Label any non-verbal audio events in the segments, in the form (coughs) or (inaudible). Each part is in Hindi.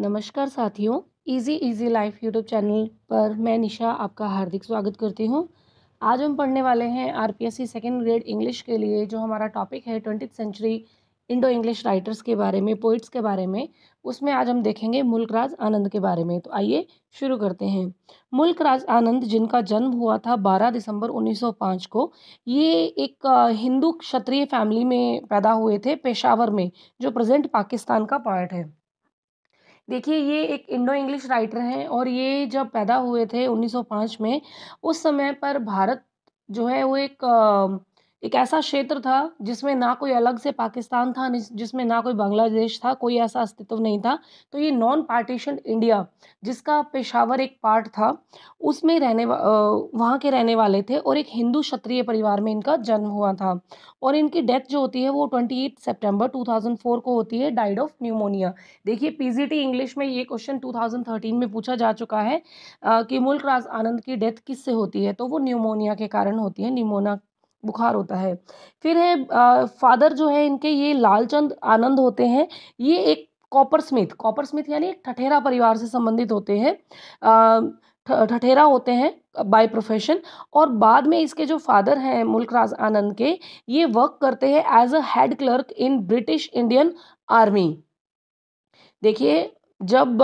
नमस्कार साथियों easy easy life YouTube channel पर मैं निशा आपका हार्दिक स्वागत करती हूं आज हम पढ़ने वाले हैं आरपीएससी सेकेंड ग्रेड इंग्लिश के लिए जो हमारा टॉपिक है twenty century Indo English writers के बारे में पोइट्स के बारे में उसमें आज हम देखेंगे मुल्कराज आनंद के बारे में तो आइए शुरू करते हैं मुल्कराज आनंद जिनका जन्म हुआ था 12 दिसंबर 1905 को ये एक हिंदू क्षत्रिय फैमिली में पैदा हुए थे पेशावर में जो प्रेजेंट पाकिस्तान का पार्ट है देखिए ये एक इंडो इंग्लिश राइटर हैं और ये जब पैदा हुए थे उन्नीस सौ पाँच में उस समय पर भारत जो है वो एक एक ऐसा क्षेत्र था जिसमें ना कोई अलग से पाकिस्तान था जिसमें ना कोई बांग्लादेश था कोई ऐसा अस्तित्व नहीं था तो ये नॉन पार्टीशन इंडिया जिसका पेशावर एक पार्ट था उसमें रहने वहाँ के रहने वाले थे और एक हिंदू क्षत्रिय परिवार में इनका जन्म हुआ था और इनकी डेथ जो होती है वो ट्वेंटी एट सेप्टेम्बर टू को होती है डाइड ऑफ न्यूमोनिया देखिए पीजीटी इंग्लिश में ये क्वेश्चन 2013 में पूछा जा चुका है कि मुल्क राज आनंद की डेथ किससे होती है तो वो न्यूमोनिया के कारण होती है न्यूमोना बुखार होता है फिर है फादर जो है इनके ये लालचंद आनंद होते हैं ये एक कॉपर स्मिथ कॉपर स्मिथ यानी एक ठठेरा परिवार से संबंधित होते हैं ठठेरा होते हैं बाय प्रोफेशन और बाद में इसके जो फादर हैं मुल्कराज आनंद के ये वर्क करते हैं as a head clerk in British Indian army देखिए जब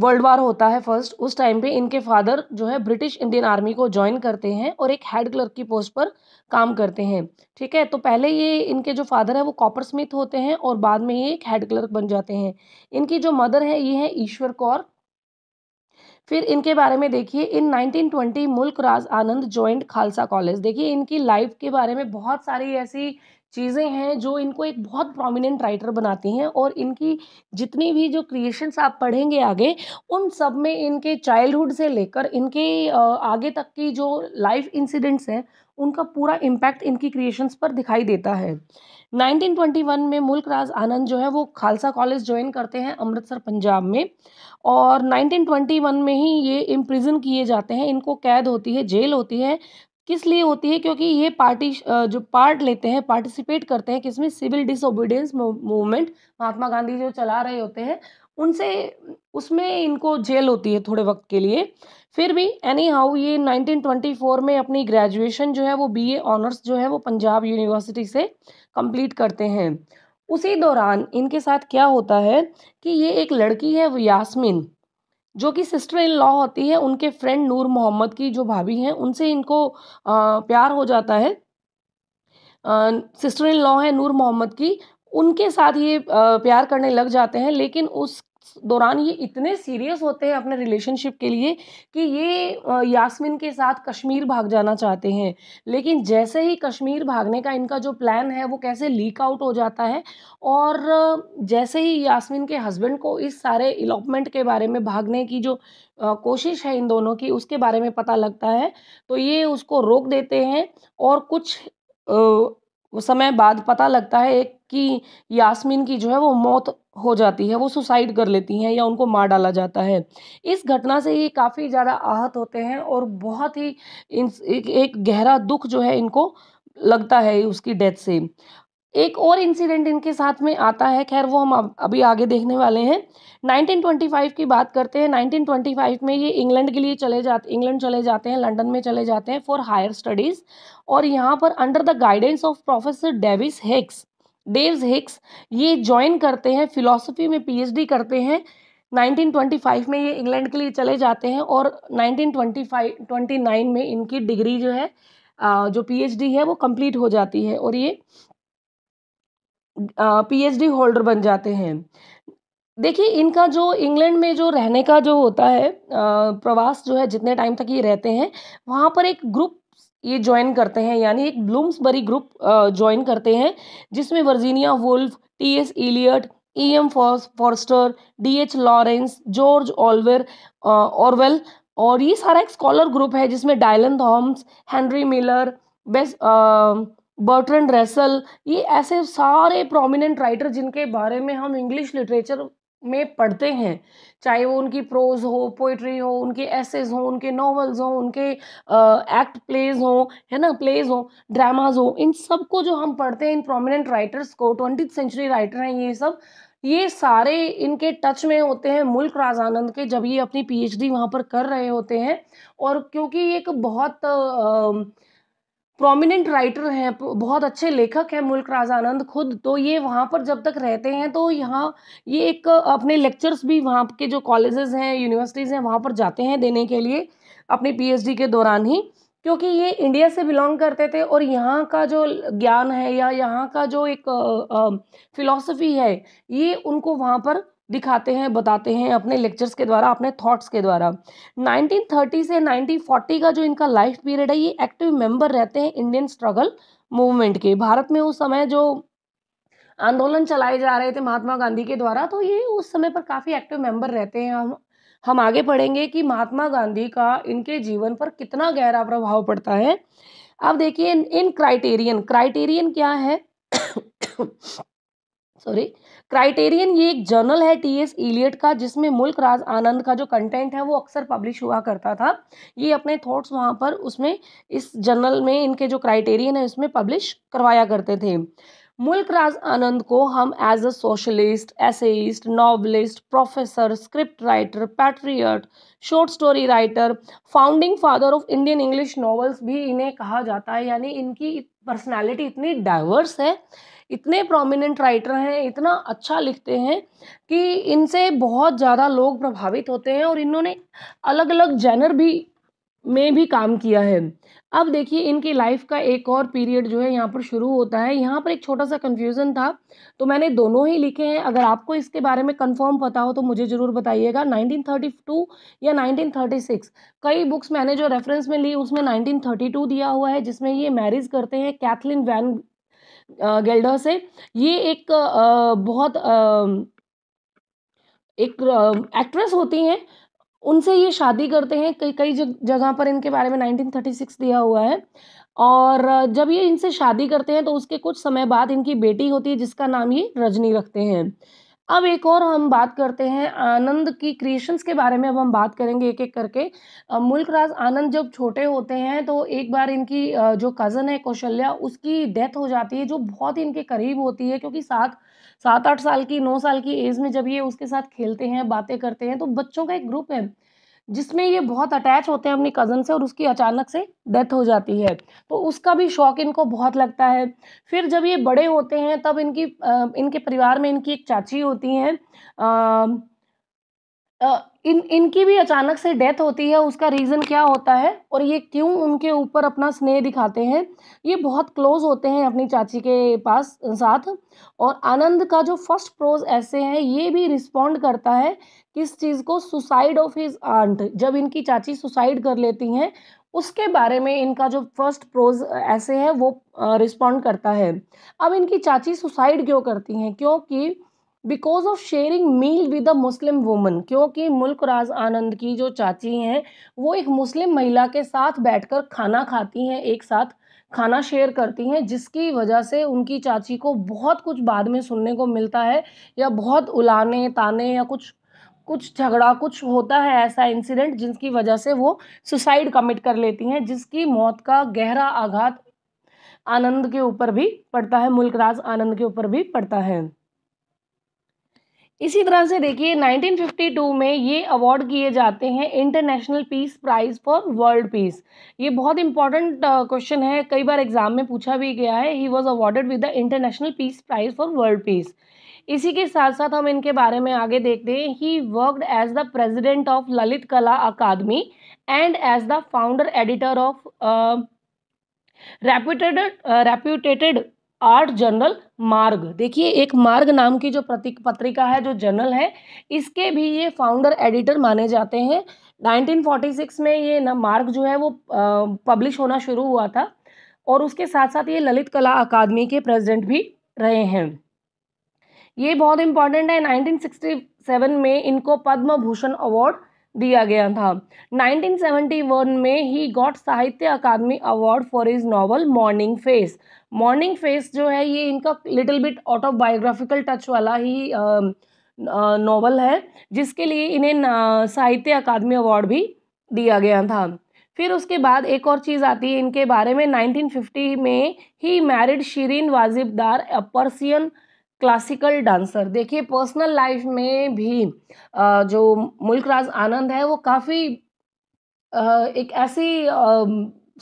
वर्ल्ड वार होता है फर्स्ट उस टाइम पे इनके फादर जो है ब्रिटिश इंडियन आर्मी को ज्वाइन करते हैं और एक हेड क्लर्क की पोस्ट पर काम करते हैं ठीक है तो पहले ये इनके जो फादर है वो कॉपर स्मिथ होते हैं और बाद में ये एक हेड क्लर्क बन जाते हैं इनकी जो मदर है ये है ईश्वर कौर फिर इनके बारे में देखिए in 1920 Mulk Raj Anand joined Khalsa college देखिए इनकी लाइफ के बारे में बहुत सारी ऐसी चीज़ें हैं जो इनको एक बहुत प्रोमिनेंट राइटर बनाती हैं और इनकी जितनी भी जो क्रिएशंस आप पढ़ेंगे आगे उन सब में इनके चाइल्डहुड से लेकर इनके आगे तक की जो लाइफ इंसिडेंट्स हैं उनका पूरा इम्पैक्ट इनकी क्रिएशंस पर दिखाई देता है 1921 में मुल्क राज आनंद जो है वो खालसा कॉलेज ज्वाइन करते हैं अमृतसर पंजाब में और 1921 में ही ये इम्प्रिजन किए जाते हैं इनको कैद होती है जेल होती है किस लिए होती है क्योंकि ये पार्टी जो पार्ट लेते हैं पार्टिसिपेट करते हैं किसमें civil disobedience movement Mahatma Gandhi जो चला रहे होते हैं उनसे उसमें इनको जेल होती है थोड़े वक्त के लिए फिर भी एनी हाउ ये 1924 में अपनी ग्रेजुएशन जो है वो बीए ऑनर्स जो है वो पंजाब यूनिवर्सिटी से कंप्लीट करते हैं उसी दौरान इनके साथ क्या होता है कि ये एक लड़की है वो यास्मिन जो कि सिस्टर इन लॉ होती है उनके फ्रेंड नूर मोहम्मद की जो भाभी हैं उनसे इनको प्यार हो जाता है सिस्टर इन लॉ है नूर मोहम्मद की उनके साथ ये प्यार करने लग जाते हैं लेकिन उस दौरान ये इतने सीरियस होते हैं अपने रिलेशनशिप के लिए कि ये यास्मिन के साथ कश्मीर भाग जाना चाहते हैं लेकिन जैसे ही कश्मीर भागने का इनका जो प्लान है वो कैसे लीक आउट हो जाता है और जैसे ही यास्मिन के हस्बैंड को इस सारे इलॉपमेंट के बारे में भागने की जो कोशिश है इन दोनों की उसके बारे में पता लगता है तो ये उसको रोक देते हैं और कुछ समय बाद पता लगता है एक कि यास्मीन की जो है वो मौत हो जाती है वो सुसाइड कर लेती हैं या उनको मार डाला जाता है इस घटना से ये काफ़ी ज़्यादा आहत होते हैं और बहुत ही इन एक, एक गहरा दुख जो है इनको लगता है उसकी डेथ से एक और इंसिडेंट इनके साथ में आता है खैर वो हम अभी आगे देखने वाले हैं 1925 की बात करते हैं 1925 में ये इंग्लैंड के लिए चले जाते इंग्लैंड चले जाते हैं लंदन में चले जाते हैं फॉर हायर स्टडीज़ और यहाँ पर under the guidance of professor Davis Hicks Davis Hicks ये ज्वाइन करते हैं फिलोसफी में पी करते हैं 1925 में ये इंग्लैंड के लिए चले जाते हैं और 1925 29 में इनकी डिग्री जो है जो पीएचडी है वो कंप्लीट हो जाती है और ये पीएचडी होल्डर बन जाते हैं देखिए इनका जो इंग्लैंड में जो रहने का जो होता है प्रवास जो है जितने टाइम तक ये रहते हैं वहाँ पर एक ग्रुप ये ज्वाइन करते हैं यानी एक ब्लूम्सबरी ग्रुप ज्वाइन करते हैं जिसमें Virginia Woolf T S Eliot E M Forster D H Lawrence George Orwell Orwell और ये सारा एक स्कॉलर ग्रुप है जिसमें डायलन थॉम्स हेनरी मिलर बेस बर्ट्रन रेसल ये ऐसे सारे प्रोमिनेंट राइटर जिनके बारे में हम इंग्लिश लिटरेचर में पढ़ते हैं चाहे वो उनकी प्रोज हो पोइट्री हो उनके एसेज हो उनके नॉवेल्स हो उनके एक्ट प्लेज हो है ना प्लेज हो ड्रामाज हो इन सब को जो हम पढ़ते हैं इन प्रोमिनेंट राइटर्स को ट्वेंटी सेंचुरी राइटर हैं ये सब ये सारे इनके टच में होते हैं मुल्क राज आनंद के जब ये अपनी पीएचडी वहाँ पर कर रहे होते हैं और क्योंकि एक बहुत आ, प्रोमिनेंट राइटर हैं बहुत अच्छे लेखक हैं मुल्क राज आनंद खुद तो ये वहाँ पर जब तक रहते हैं तो यहाँ ये एक अपने लेक्चर्स भी वहाँ के जो कॉलेजेस हैं यूनिवर्सिटीज़ हैं वहाँ पर जाते हैं देने के लिए अपनी पीएचडी के दौरान ही क्योंकि ये इंडिया से बिलोंग करते थे और यहाँ का जो ज्ञान है या यहाँ का जो एक फिलॉसफी है ये उनको वहाँ पर दिखाते हैं बताते हैं अपने लेक्चर्स के द्वारा अपने थॉट्स के द्वारा 1930 से 1940 का जो इनका लाइफ पीरियड है ये एक्टिव मेंबर रहते हैं इंडियन स्ट्रगल मूवमेंट के भारत में उस समय जो आंदोलन चलाए जा रहे थे महात्मा गांधी के द्वारा तो ये उस समय पर काफ़ी एक्टिव मेंबर रहते हैं हम हम आगे पढ़ेंगे कि महात्मा गांधी का इनके जीवन पर कितना गहरा प्रभाव पड़ता है अब देखिए इन क्राइटेरियन क्राइटेरियन क्या है सॉरी (coughs) क्राइटेरियन ये एक जर्नल है टी एस इलियट का जिसमें मुल्क राज आनंद का जो कंटेंट है वो अक्सर पब्लिश हुआ करता था ये अपने थॉट्स वहाँ पर उसमें इस जर्नल में इनके जो क्राइटेरियन है उसमें पब्लिश करवाया करते थे मुल्क राज आनंद को हम as a socialist essayist novelist professor script writer patriot short story writer founding father of Indian English novels भी इन्हें कहा जाता है यानी इनकी पर्सनैलिटी इतनी डाइवर्स है इतने प्रोमिनेंट राइटर हैं इतना अच्छा लिखते हैं कि इनसे बहुत ज़्यादा लोग प्रभावित होते हैं और इन्होंने अलग अलग जैनर भी में भी काम किया है अब देखिए इनकी लाइफ का एक और पीरियड जो है यहाँ पर शुरू होता है यहाँ पर एक छोटा सा कन्फ्यूज़न था तो मैंने दोनों ही लिखे हैं अगर आपको इसके बारे में कंफर्म पता हो तो मुझे ज़रूर बताइएगा 1932 या 1936 कई बुक्स मैंने जो रेफरेंस में ली उसमें 1932 दिया हुआ है जिसमें ये मैरिज करते हैं कैथलिन वैन गेल्डर्स है ये एक बहुत एक एक्ट्रेस होती हैं उनसे ये शादी करते हैं कई कई जगह पर इनके बारे में 1936 दिया हुआ है और जब ये इनसे शादी करते हैं तो उसके कुछ समय बाद इनकी बेटी होती है जिसका नाम ये रजनी रखते हैं अब एक और हम बात करते हैं आनंद की क्रिएशंस के बारे में अब हम बात करेंगे एक एक करके मुल्क राज आनंद जब छोटे होते हैं तो एक बार इनकी जो कज़न है कौशल्या उसकी डेथ हो जाती है जो बहुत ही इनके करीब होती है क्योंकि सात सात आठ साल की नौ साल की एज में जब ये उसके साथ खेलते हैं बातें करते हैं तो बच्चों का एक ग्रुप है जिसमें ये बहुत अटैच होते हैं अपनी कज़न से और उसकी अचानक से डेथ हो जाती है तो उसका भी शौक इनको बहुत लगता है फिर जब ये बड़े होते हैं तब इनकी इनके परिवार में इनकी एक चाची होती हैं इन इनकी भी अचानक से डेथ होती है उसका रीज़न क्या होता है और ये क्यों उनके ऊपर अपना स्नेह दिखाते हैं ये बहुत क्लोज होते हैं अपनी चाची के पास साथ और आनंद का जो फर्स्ट प्रोज ऐसे हैं ये भी रिस्पॉन्ड करता है किस चीज़ को सुसाइड ऑफ हिज आंट जब इनकी चाची सुसाइड कर लेती हैं उसके बारे में इनका जो फर्स्ट प्रोज ऐसे है वो रिस्पॉन्ड करता है अब इनकी चाची सुसाइड क्यों करती हैं क्योंकि because of sharing meal with a Muslim woman क्योंकि मुल्क राज आनंद की जो चाची हैं वो एक मुस्लिम महिला के साथ बैठकर खाना खाती हैं एक साथ खाना शेयर करती हैं जिसकी वजह से उनकी चाची को बहुत कुछ बाद में सुनने को मिलता है या बहुत उलाने ताने या कुछ कुछ झगड़ा कुछ होता है ऐसा इंसिडेंट जिसकी वजह से वो सुसाइड कमिट कर लेती हैं जिसकी मौत का गहरा आघात आनंद के ऊपर भी पड़ता है मुल्कराज आनंद के ऊपर भी पड़ता है इसी तरह से देखिए 1952 में ये अवार्ड किए जाते हैं international peace prize for world peace ये बहुत इंपॉर्टेंट क्वेश्चन है कई बार एग्जाम में पूछा भी गया है he was awarded with the international peace prize for world peace इसी के साथ साथ हम इनके बारे में आगे देखते हैं he worked as the president of Lalit Kala Akademi and as the founder editor of reputed reputated art journal Marg देखिए एक मार्ग नाम की जो प्रतीक पत्रिका है जो जर्नल है इसके भी ये फाउंडर एडिटर माने जाते हैं 1946 में ये ना मार्ग जो है वो पब्लिश होना शुरू हुआ था और उसके साथ साथ ये ललित कला अकादमी के प्रेसिडेंट भी रहे हैं ये बहुत इंपॉर्टेंट है 1967 में इनको पद्म भूषण अवार्ड दिया गया था 1971 में he got Sahitya Akademi award for his novel morning face morning face जो है ये इनका लिटिल बिट ऑटोबायोग्राफिकल टच वाला ही नॉवल है जिसके लिए इन्हें साहित्य अकादमी अवार्ड भी दिया गया था फिर उसके बाद एक और चीज़ आती है इनके बारे में 1950 में he married Shirin Vajifdar Persian classical dancer देखिए पर्सनल लाइफ में भी जो मुल्कराज आनंद है वो काफ़ी एक ऐसी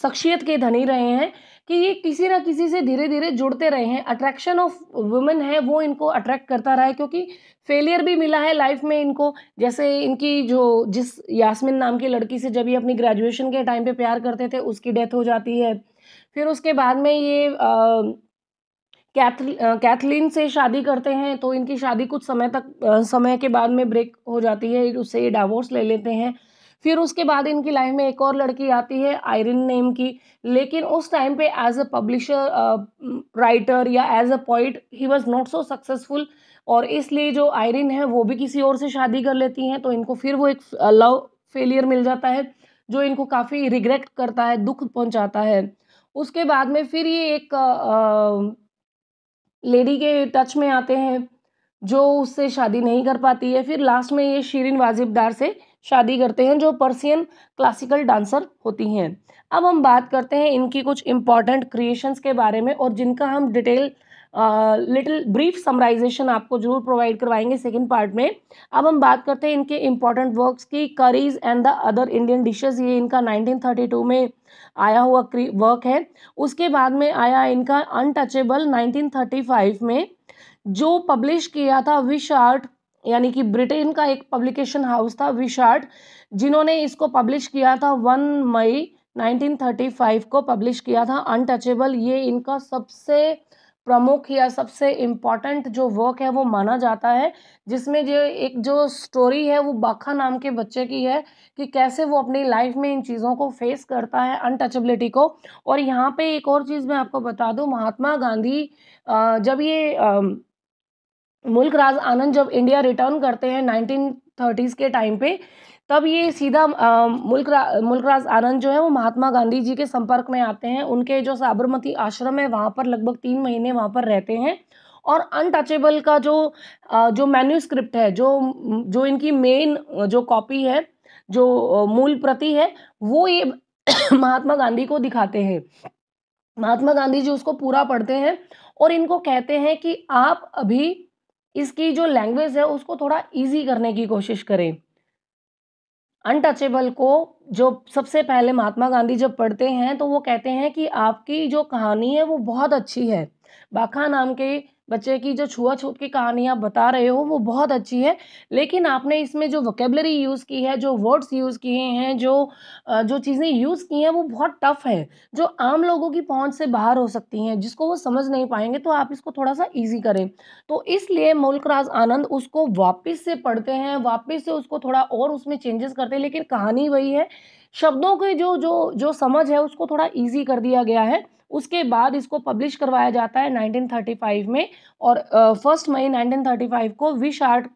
शख्सियत के धनी रहे हैं कि ये किसी ना किसी से धीरे धीरे जुड़ते रहे हैं अट्रैक्शन ऑफ वुमेन है वो इनको अट्रैक्ट करता रहा है क्योंकि फेलियर भी मिला है लाइफ में इनको जैसे इनकी जो जिस यास्मिन नाम की लड़की से जब ये अपनी ग्रेजुएशन के टाइम पे प्यार करते थे उसकी डेथ हो जाती है फिर उसके बाद में ये आ, कैथलीन से शादी करते हैं तो इनकी शादी कुछ समय तक समय के बाद में ब्रेक हो जाती है उससे ये डावोर्स ले लेते हैं फिर उसके बाद इनकी लाइफ में एक और लड़की आती है आयरन नेम की लेकिन उस टाइम पे एज अ पब्लिशर राइटर या as a poet he was not so successful और इसलिए जो आयरिन है वो भी किसी और से शादी कर लेती हैं तो इनको फिर वो एक लव फेलियर मिल जाता है जो इनको काफ़ी रिग्रेट करता है दुख पहुंचाता है उसके बाद में फिर ये एक लेडी के टच में आते हैं जो उससे शादी नहीं कर पाती है फिर लास्ट में ये शीरिन वाजिबदार से शादी करते हैं जो पर्सियन क्लासिकल डांसर होती हैं अब हम बात करते हैं इनकी कुछ इम्पॉर्टेंट क्रिएशंस के बारे में और जिनका हम डिटेल लिटिल ब्रीफ समराइजेशन आपको जरूर प्रोवाइड करवाएंगे सेकंड पार्ट में अब हम बात करते हैं इनके इम्पॉर्टेंट वर्क्स की curries and the other Indian dishes ये इनका 1932 में आया हुआ वर्क है उसके बाद में आया इनका अनटचेबल 1935 में जो पब्लिश किया था विश आर्ट यानी कि ब्रिटेन का एक पब्लिकेशन हाउस था विशार्ट जिन्होंने इसको पब्लिश किया था वन मई 1935 को पब्लिश किया था अनटचेबल ये इनका सबसे प्रमुख या सबसे इम्पॉर्टेंट जो वर्क है वो माना जाता है जिसमें जो एक जो स्टोरी है वो बाखा नाम के बच्चे की है कि कैसे वो अपनी लाइफ में इन चीज़ों को फेस करता है अनटचेबिलिटी को और यहाँ पे एक और चीज़ मैं आपको बता दूँ महात्मा गांधी जब ये मुल्क राज आनंद जब इंडिया रिटर्न करते हैं नाइनटीन थर्टीज़ के टाइम पे तब ये सीधा मुल्करा मुल्कराज आनंद जो है वो महात्मा गांधी जी के संपर्क में आते हैं उनके जो साबरमती आश्रम है वहाँ पर लगभग तीन महीने वहाँ पर रहते हैं और अनटचेबल का जो जो मैन्यूस्क्रिप्ट है जो जो इनकी मेन जो कॉपी है जो मूल प्रति है वो ये (coughs) महात्मा गांधी को दिखाते हैं महात्मा गांधी जी उसको पूरा पढ़ते हैं और इनको कहते हैं कि आप अभी इसकी जो लैंग्वेज है उसको थोड़ा ईजी करने की कोशिश करें अनटचेबल को जो सबसे पहले महात्मा गांधी जब पढ़ते हैं तो वो कहते हैं कि आपकी जो कहानी है वो बहुत अच्छी है बाखा नाम के बच्चे की जो छुआछूत की कहानी आप बता रहे हो वो बहुत अच्छी है लेकिन आपने इसमें जो वोकेबलरी यूज़ की है जो वर्ड्स यूज़ किए हैं जो जो चीज़ें यूज़ की हैं वो बहुत टफ हैं जो आम लोगों की पहुँच से बाहर हो सकती हैं जिसको वो समझ नहीं पाएंगे तो आप इसको थोड़ा सा ईजी करें तो इसलिए मुल्क आनंद उसको वापस से पढ़ते हैं वापस से उसको थोड़ा और उसमें चेंजेस करते हैं लेकिन कहानी वही है शब्दों के जो जो जो समझ है उसको थोड़ा ईजी कर दिया गया है उसके बाद इसको पब्लिश करवाया जाता है 1935 में और फर्स्ट मई 1935 को विश आर्ट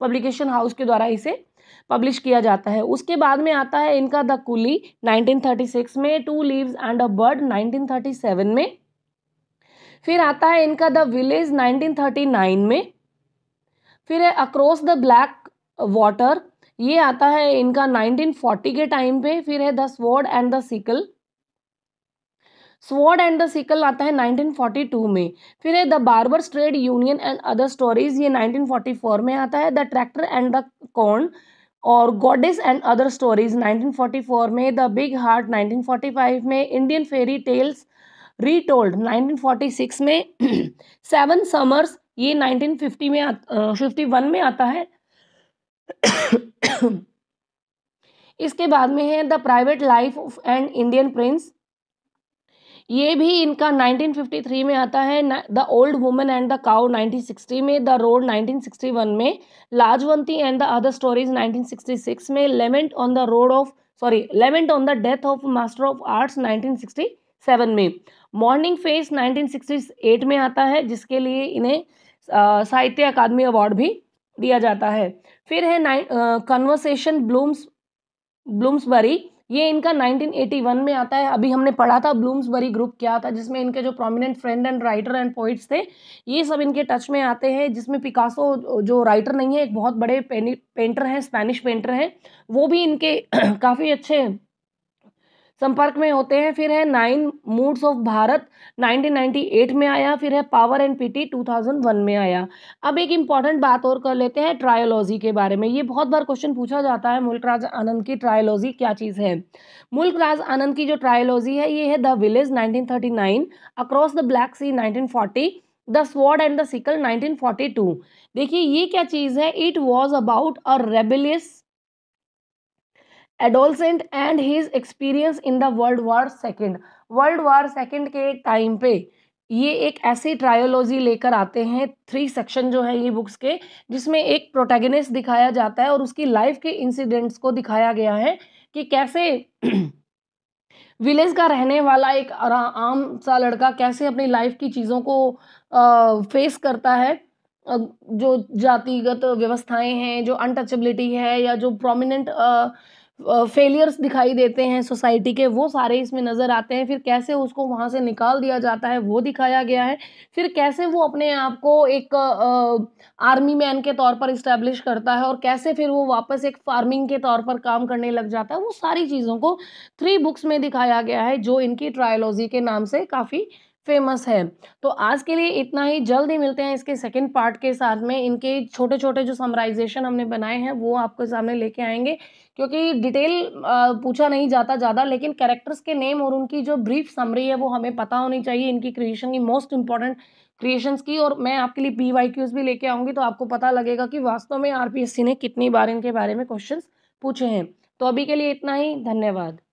पब्लिकेशन हाउस के द्वारा इसे पब्लिश किया जाता है उसके बाद में आता है इनका द कुली 1936 में two leaves and a bird 1937 में फिर आता है इनका द विलेज 1939 में फिर है अक्रॉस द ब्लैक वाटर ये आता है इनका 1940 के टाइम पे फिर है the sword and the sickle sword and the sickle आता है 1942 में फिर है the barber trade union and other stories ये 1944 में आता है the tractor and the corn और गॉडेस एंड अदर स्टोरीज 1944 में द बिग हार्ट 1945 में इंडियन फेरी टेल्स रीटोल्ड 1946 में (clears throat) सेवन समर्स ये 1950 में फिफ्टी वन में आता है इसके बाद में है the private life of and Indian prince ये भी इनका 1953 में आता है the old women and the cow 1960 में द रोड 1961 में Lajwanti and the other stories 1966 में lament on the road of sorry lament on the death of master of arts 1967 में मॉर्निंग फेस 1968 में आता है जिसके लिए इन्हें साहित्य अकादमी अवार्ड भी दिया जाता है फिर है नाइन कन्वर्सेशन ब्लूम्स ब्लूम्सबरी ये इनका 1981 में आता है अभी हमने पढ़ा था ब्लूम्सबरी ग्रुप क्या था जिसमें इनके जो prominent friend and writer and poets थे ये सब इनके टच में आते हैं जिसमें पिकासो जो राइटर नहीं है एक बहुत बड़े पेंटर हैं स्पेनिश पेंटर हैं वो भी इनके (clears throat) काफ़ी अच्छे संपर्क में होते हैं फिर है नाइन मूड्स ऑफ भारत 1998 में आया फिर है पावर एंड पीटी 2001 में आया अब एक इम्पॉर्टेंट बात और कर लेते हैं ट्रायोलॉजी के बारे में ये बहुत बार क्वेश्चन पूछा जाता है मुल्क राज आनंद की ट्रायोलॉजी क्या चीज़ है मुल्क राज आनंद की जो ट्रायोलॉजी है ये है the village nineteen across the black sea nineteen the sword and the sickle 1942 देखिए ये क्या चीज़ है it was about a rebellious adolescent and his experience in the world war second world war second के टाइम पे ये एक ऐसी ट्रायोलॉजी लेकर आते हैं थ्री सेक्शन जो है ये बुक्स के जिसमें एक प्रोटेगनिस्ट दिखाया जाता है और उसकी लाइफ के इंसिडेंट्स को दिखाया गया है कि कैसे विलेज (clears throat) का रहने वाला एक आम सा लड़का कैसे अपनी लाइफ की चीज़ों को आ, फेस करता है जो जातिगत व्यवस्थाएं हैं जो अनटचेबिलिटी है या जो प्रोमिनेंट फेलियर्स दिखाई देते हैं सोसाइटी के वो सारे इसमें नज़र आते हैं फिर कैसे उसको वहाँ से निकाल दिया जाता है वो दिखाया गया है फिर कैसे वो अपने आप को एक आ, आर्मी मैन के तौर पर इस्टेब्लिश करता है और कैसे फिर वो वापस एक फार्मिंग के तौर पर काम करने लग जाता है वो सारी चीज़ों को थ्री बुक्स में दिखाया गया है जो इनकी ट्रायोलॉजी के नाम से काफ़ी फेमस है तो आज के लिए इतना ही जल्द ही मिलते हैं इसके सेकंड पार्ट के साथ में इनके छोटे छोटे जो समराइजेशन हमने बनाए हैं वो आपके सामने लेके आएंगे क्योंकि डिटेल पूछा नहीं जाता ज़्यादा लेकिन कैरेक्टर्स के नेम और उनकी जो ब्रीफ समरी है वो हमें पता होनी चाहिए इनकी क्रिएशन की मोस्ट इंपॉर्टेंट क्रिएशंस की और मैं आपके लिए पी वाई क्यूज भी लेके आऊँगी तो आपको पता लगेगा कि वास्तव में आर ने कितनी बार इनके बारे में क्वेश्चन पूछे हैं तो अभी के लिए इतना ही धन्यवाद